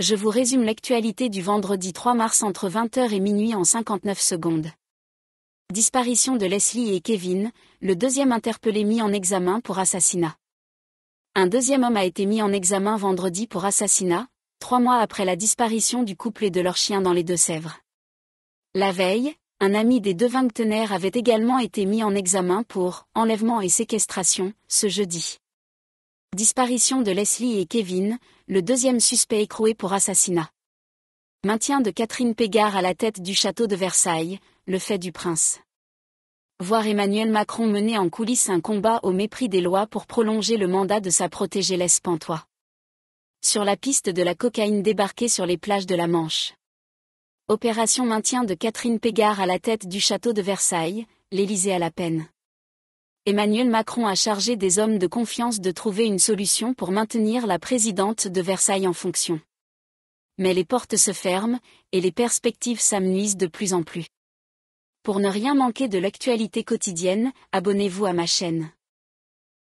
je vous résume l'actualité du vendredi 3 mars entre 20h et minuit en 59 secondes. Disparition de Leslie et Kevin, le deuxième interpellé mis en examen pour assassinat. Un deuxième homme a été mis en examen vendredi pour assassinat, trois mois après la disparition du couple et de leur chien dans les Deux-Sèvres. La veille, un ami des deux vingtenaires avait également été mis en examen pour enlèvement et séquestration, ce jeudi. Disparition de Leslie et Kevin, le deuxième suspect écroué pour assassinat. Maintien de Catherine Pégard à la tête du château de Versailles, le fait du prince. Voir Emmanuel Macron mener en coulisses un combat au mépris des lois pour prolonger le mandat de sa protégée Les Pantois. Sur la piste de la cocaïne débarquée sur les plages de la Manche. Opération maintien de Catherine Pégard à la tête du château de Versailles, l'Élysée à la peine. Emmanuel Macron a chargé des hommes de confiance de trouver une solution pour maintenir la présidente de Versailles en fonction. Mais les portes se ferment, et les perspectives s'amenuisent de plus en plus. Pour ne rien manquer de l'actualité quotidienne, abonnez-vous à ma chaîne.